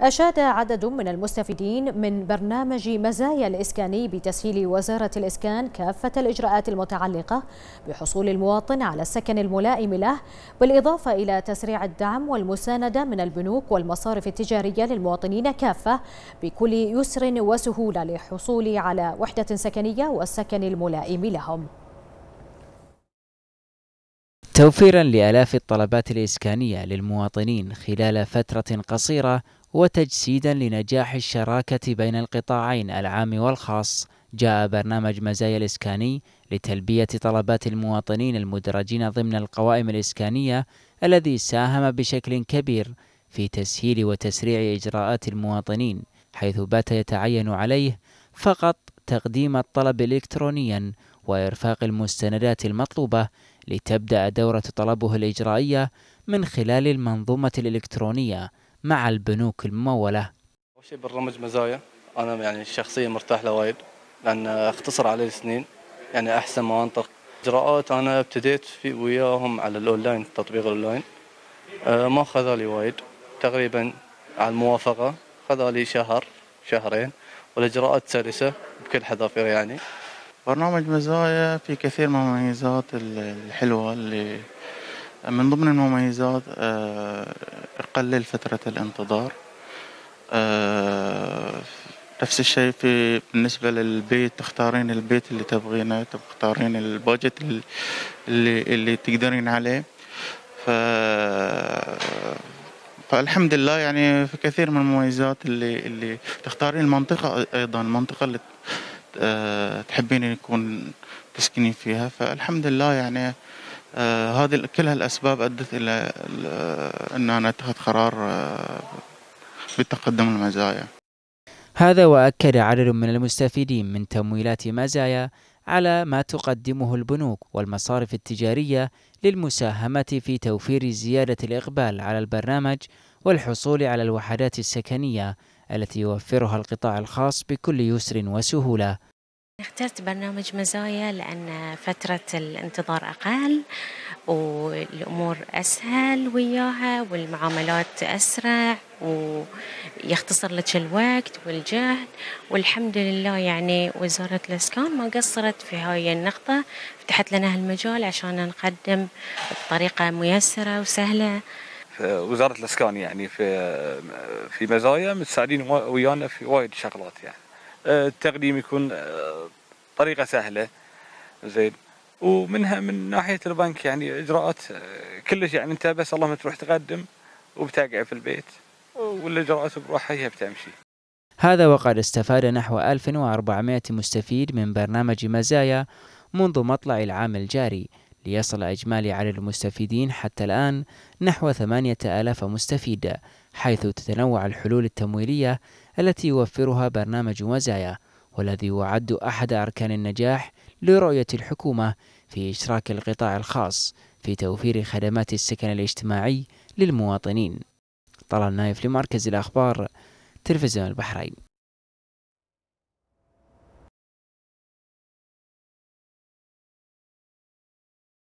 أشاد عدد من المستفيدين من برنامج مزايا الإسكاني بتسهيل وزارة الإسكان كافة الإجراءات المتعلقة بحصول المواطن على السكن الملائم له بالإضافة إلى تسريع الدعم والمساندة من البنوك والمصارف التجارية للمواطنين كافة بكل يسر وسهولة للحصول على وحدة سكنية والسكن الملائم لهم توفيرا لآلاف الطلبات الإسكانية للمواطنين خلال فترة قصيرة وتجسيدا لنجاح الشراكة بين القطاعين العام والخاص جاء برنامج مزايا الإسكاني لتلبية طلبات المواطنين المدرجين ضمن القوائم الإسكانية الذي ساهم بشكل كبير في تسهيل وتسريع إجراءات المواطنين حيث بات يتعين عليه فقط تقديم الطلب إلكترونيا وإرفاق المستندات المطلوبة لتبدأ دورة طلبه الإجرائية من خلال المنظومة الإلكترونية مع البنوك الممولة أول شيء برنامج مزايا أنا يعني شخصيا مرتاح له وايد لأن اختصر علي السنين يعني أحسن انطق إجراءات أنا ابتديت في وياهم على الأونلاين تطبيق الأونلاين أه ما خذ لي وايد تقريبا على الموافقة خذ لي شهر شهرين والإجراءات سلسة بكل حذافير يعني برنامج مزايا في كثير من المميزات الحلوة اللي من ضمن المميزات آه، تقلل فترة الانتظار آه، نفس الشيء في بالنسبة للبيت تختارين البيت اللي تبغينه تختارين البادجت اللي اللي تقدرين عليه ف فالحمد لله يعني في كثير من المميزات اللي اللي تختارين المنطقة أيضا المنطقة اللي آه، تحبين يكون تسكنين فيها فالحمد لله يعني آه هذه كل هالاسباب ادت الى ان آه، انا اتخذ قرار آه بتقدم المزايا. هذا واكد عدد من المستفيدين من تمويلات مزايا على ما تقدمه البنوك والمصارف التجاريه للمساهمه في توفير زياده الاقبال على البرنامج والحصول على الوحدات السكنيه التي يوفرها القطاع الخاص بكل يسر وسهوله. اخترت برنامج مزايا لأن فترة الانتظار أقل والأمور أسهل وياها والمعاملات أسرع ويختصر لك الوقت والجهد والحمد لله يعني وزارة الإسكان ما قصرت في هاي النقطة فتحت لنا هالمجال عشان نقدم بطريقة ميسرة وسهلة وزارة الإسكان يعني في في مزايا متساعدين ويانا في وايد شغلات يعني أه، التقديم يكون أه، طريقه سهله زين ومنها من ناحيه البنك يعني اجراءات آه، كلش يعني انت بس اللهم تروح تقدم وبتقع في البيت والاجراءات بروحها هي بتمشي هذا وقد استفاد نحو 1400 مستفيد من برنامج مزايا منذ مطلع العام الجاري ليصل إجمالي عدد المستفيدين حتى الآن نحو 8000 مستفيد حيث تتنوع الحلول التمويلية التي يوفرها برنامج مزايا والذي يعد أحد أركان النجاح لرؤية الحكومة في إشراك القطاع الخاص في توفير خدمات السكن الاجتماعي للمواطنين طلال نايف لمركز الأخبار تلفزيون البحرين